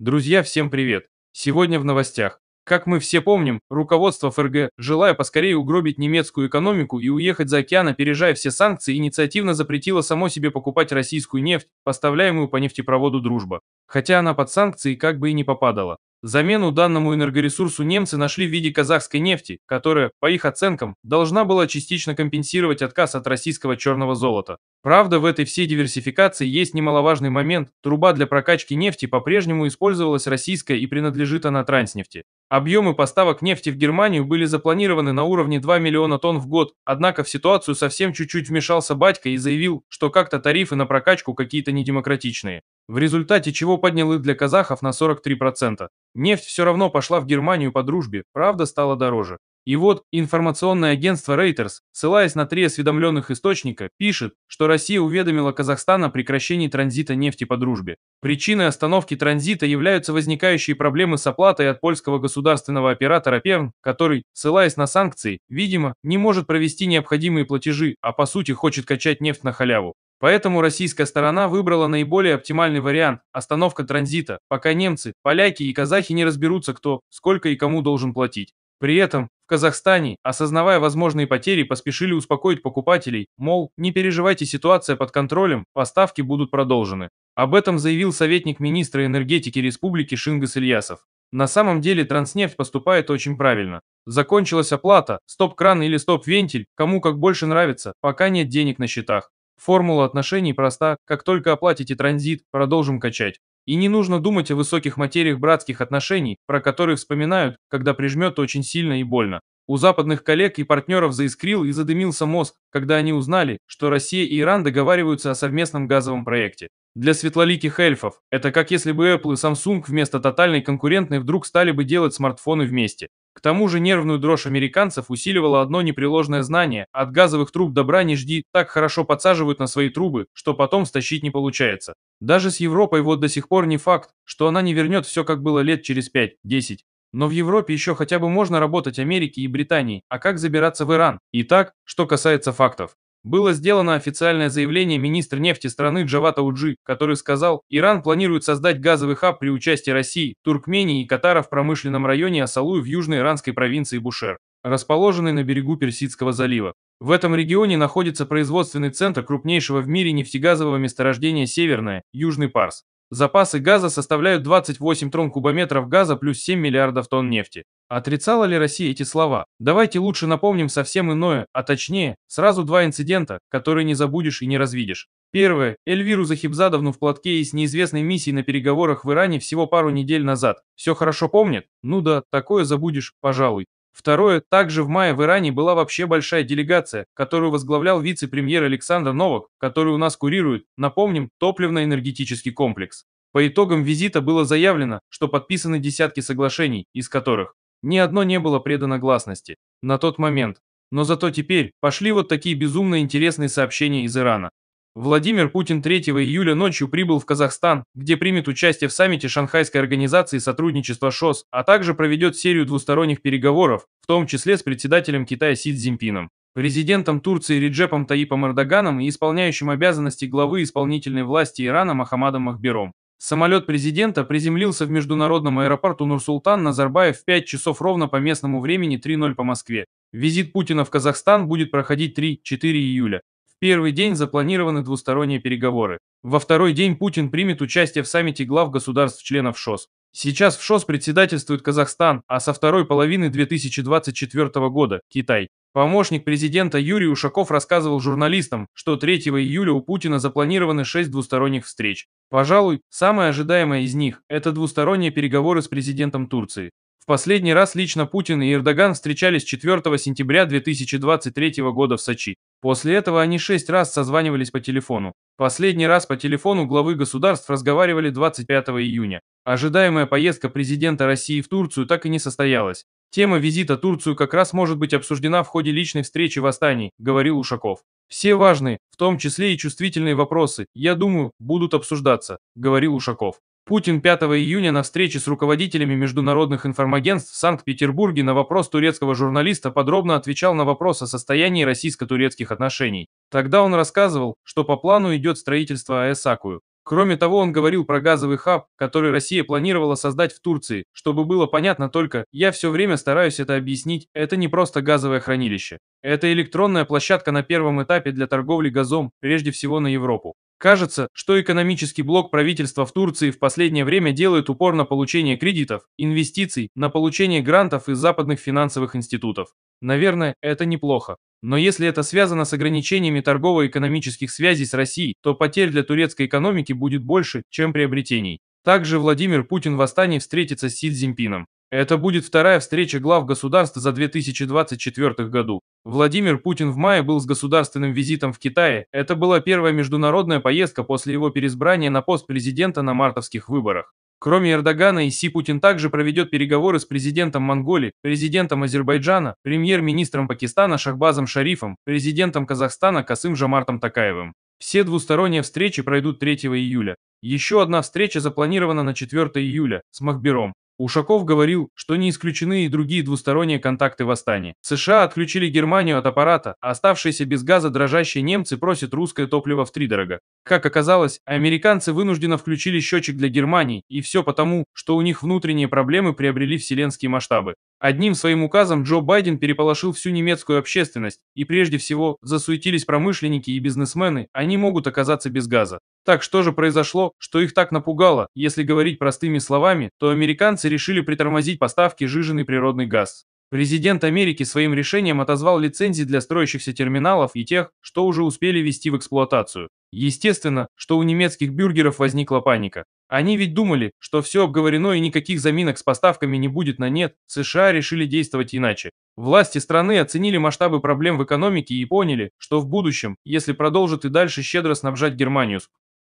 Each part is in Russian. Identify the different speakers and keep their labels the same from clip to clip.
Speaker 1: Друзья, всем привет! Сегодня в новостях. Как мы все помним, руководство ФРГ, желая поскорее угробить немецкую экономику и уехать за океан, опережая все санкции, инициативно запретило само себе покупать российскую нефть, поставляемую по нефтепроводу «Дружба». Хотя она под санкции как бы и не попадала. Замену данному энергоресурсу немцы нашли в виде казахской нефти, которая, по их оценкам, должна была частично компенсировать отказ от российского черного золота. Правда, в этой всей диверсификации есть немаловажный момент – труба для прокачки нефти по-прежнему использовалась российская и принадлежит она Транснефти. Объемы поставок нефти в Германию были запланированы на уровне 2 миллиона тонн в год, однако в ситуацию совсем чуть-чуть вмешался батька и заявил, что как-то тарифы на прокачку какие-то недемократичные. В результате чего поднял их для казахов на 43%. Нефть все равно пошла в Германию по дружбе, правда стала дороже. И вот информационное агентство Reuters, ссылаясь на три осведомленных источника, пишет, что Россия уведомила Казахстан о прекращении транзита нефти по дружбе. Причиной остановки транзита являются возникающие проблемы с оплатой от польского государственного оператора ПЕМ, который, ссылаясь на санкции, видимо, не может провести необходимые платежи, а по сути хочет качать нефть на халяву. Поэтому российская сторона выбрала наиболее оптимальный вариант – остановка транзита, пока немцы, поляки и казахи не разберутся, кто, сколько и кому должен платить. При этом в Казахстане, осознавая возможные потери, поспешили успокоить покупателей, мол, не переживайте, ситуация под контролем, поставки будут продолжены. Об этом заявил советник министра энергетики республики Шингас Ильясов. На самом деле транснефть поступает очень правильно. Закончилась оплата, стоп-кран или стоп-вентиль, кому как больше нравится, пока нет денег на счетах. Формула отношений проста, как только оплатите транзит, продолжим качать. И не нужно думать о высоких материях братских отношений, про которые вспоминают, когда прижмет очень сильно и больно. У западных коллег и партнеров заискрил и задымился мозг, когда они узнали, что Россия и Иран договариваются о совместном газовом проекте. Для светлоликих эльфов это как если бы Apple и Samsung вместо тотальной конкурентной вдруг стали бы делать смартфоны вместе. К тому же нервную дрожь американцев усиливало одно непреложное знание – от газовых труб добра не жди, так хорошо подсаживают на свои трубы, что потом стащить не получается. Даже с Европой вот до сих пор не факт, что она не вернет все как было лет через 5-10. Но в Европе еще хотя бы можно работать Америке и Британии, а как забираться в Иран? И так, что касается фактов. Было сделано официальное заявление министра нефти страны Джавата Уджи, который сказал, Иран планирует создать газовый хаб при участии России, Туркмении и Катара в промышленном районе Асалуй в южной иранской провинции Бушер, расположенной на берегу Персидского залива. В этом регионе находится производственный центр крупнейшего в мире нефтегазового месторождения Северное, Южный Парс. Запасы газа составляют 28 трон кубометров газа плюс 7 миллиардов тонн нефти. Отрицала ли Россия эти слова? Давайте лучше напомним совсем иное, а точнее, сразу два инцидента, которые не забудешь и не развидишь. Первое. Эльвиру Захибзадовну в платке и с неизвестной миссией на переговорах в Иране всего пару недель назад. Все хорошо помнит? Ну да, такое забудешь, пожалуй. Второе. Также в мае в Иране была вообще большая делегация, которую возглавлял вице-премьер Александр Новак, который у нас курирует, напомним, топливно-энергетический комплекс. По итогам визита было заявлено, что подписаны десятки соглашений, из которых ни одно не было предано гласности на тот момент, но зато теперь пошли вот такие безумно интересные сообщения из Ирана. Владимир Путин 3 июля ночью прибыл в Казахстан, где примет участие в саммите Шанхайской организации сотрудничества ШОС, а также проведет серию двусторонних переговоров, в том числе с председателем Китая Си Цзиньпином, президентом Турции Реджепом Таипом Эрдоганом и исполняющим обязанности главы исполнительной власти Ирана Махамадом Махбером. Самолет президента приземлился в международном аэропорту Нур-Султан, Назарбаев в 5 часов ровно по местному времени 3.0 по Москве. Визит Путина в Казахстан будет проходить 3-4 июля. В первый день запланированы двусторонние переговоры. Во второй день Путин примет участие в саммите глав государств-членов ШОС. Сейчас в ШОС председательствует Казахстан, а со второй половины 2024 года – Китай. Помощник президента Юрий Ушаков рассказывал журналистам, что 3 июля у Путина запланированы 6 двусторонних встреч. Пожалуй, самое ожидаемое из них – это двусторонние переговоры с президентом Турции. В последний раз лично Путин и Эрдоган встречались 4 сентября 2023 года в Сочи. После этого они шесть раз созванивались по телефону. Последний раз по телефону главы государств разговаривали 25 июня. Ожидаемая поездка президента России в Турцию так и не состоялась. Тема визита Турцию как раз может быть обсуждена в ходе личной встречи в Астане, говорил Ушаков. Все важные, в том числе и чувствительные вопросы, я думаю, будут обсуждаться, говорил Ушаков. Путин 5 июня на встрече с руководителями международных информагентств в Санкт-Петербурге на вопрос турецкого журналиста подробно отвечал на вопрос о состоянии российско-турецких отношений. Тогда он рассказывал, что по плану идет строительство АЭС «Акую». Кроме того, он говорил про газовый хаб, который Россия планировала создать в Турции, чтобы было понятно только, я все время стараюсь это объяснить, это не просто газовое хранилище. Это электронная площадка на первом этапе для торговли газом, прежде всего на Европу. Кажется, что экономический блок правительства в Турции в последнее время делает упор на получение кредитов, инвестиций, на получение грантов из западных финансовых институтов. Наверное, это неплохо. Но если это связано с ограничениями торгово-экономических связей с Россией, то потерь для турецкой экономики будет больше, чем приобретений. Также Владимир Путин в Астане встретится с Си Цзиньпином. Это будет вторая встреча глав государств за 2024 году. Владимир Путин в мае был с государственным визитом в Китае. Это была первая международная поездка после его переизбрания на пост президента на мартовских выборах. Кроме Эрдогана, Иси Путин также проведет переговоры с президентом Монголии, президентом Азербайджана, премьер-министром Пакистана Шахбазом Шарифом, президентом Казахстана Касым Жамартом Такаевым. Все двусторонние встречи пройдут 3 июля. Еще одна встреча запланирована на 4 июля с Махбером. Ушаков говорил, что не исключены и другие двусторонние контакты восстания. США отключили Германию от аппарата, а оставшиеся без газа дрожащие немцы просят русское топливо в втридорого. Как оказалось, американцы вынужденно включили счетчик для Германии, и все потому, что у них внутренние проблемы приобрели вселенские масштабы. Одним своим указом Джо Байден переполошил всю немецкую общественность, и прежде всего засуетились промышленники и бизнесмены, они могут оказаться без газа. Так что же произошло, что их так напугало, если говорить простыми словами, то американцы решили притормозить поставки жиженый природный газ. Президент Америки своим решением отозвал лицензии для строящихся терминалов и тех, что уже успели ввести в эксплуатацию. Естественно, что у немецких бюргеров возникла паника. Они ведь думали, что все обговорено и никаких заминок с поставками не будет на нет, США решили действовать иначе. Власти страны оценили масштабы проблем в экономике и поняли, что в будущем, если продолжат и дальше щедро снабжать Германию,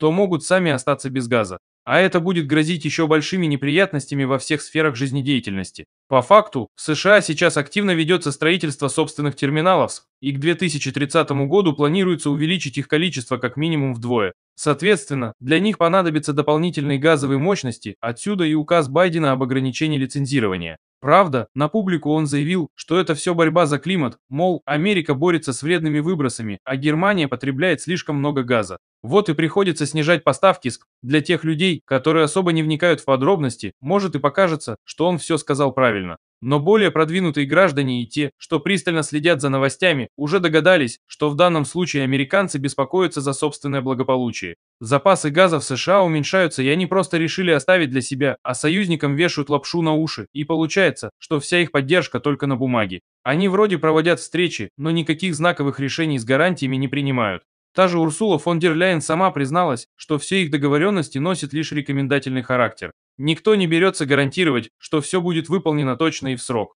Speaker 1: то могут сами остаться без газа. А это будет грозить еще большими неприятностями во всех сферах жизнедеятельности. По факту, в США сейчас активно ведется строительство собственных терминалов, и к 2030 году планируется увеличить их количество как минимум вдвое. Соответственно, для них понадобятся дополнительные газовые мощности, отсюда и указ Байдена об ограничении лицензирования. Правда, на публику он заявил, что это все борьба за климат, мол, Америка борется с вредными выбросами, а Германия потребляет слишком много газа. Вот и приходится снижать поставки СК. Для тех людей, которые особо не вникают в подробности, может и покажется, что он все сказал правильно. Но более продвинутые граждане и те, что пристально следят за новостями, уже догадались, что в данном случае американцы беспокоятся за собственное благополучие. Запасы газа в США уменьшаются и они просто решили оставить для себя, а союзникам вешают лапшу на уши, и получается, что вся их поддержка только на бумаге. Они вроде проводят встречи, но никаких знаковых решений с гарантиями не принимают. Та же Урсула фон дер Ляйен сама призналась, что все их договоренности носят лишь рекомендательный характер. Никто не берется гарантировать, что все будет выполнено точно и в срок.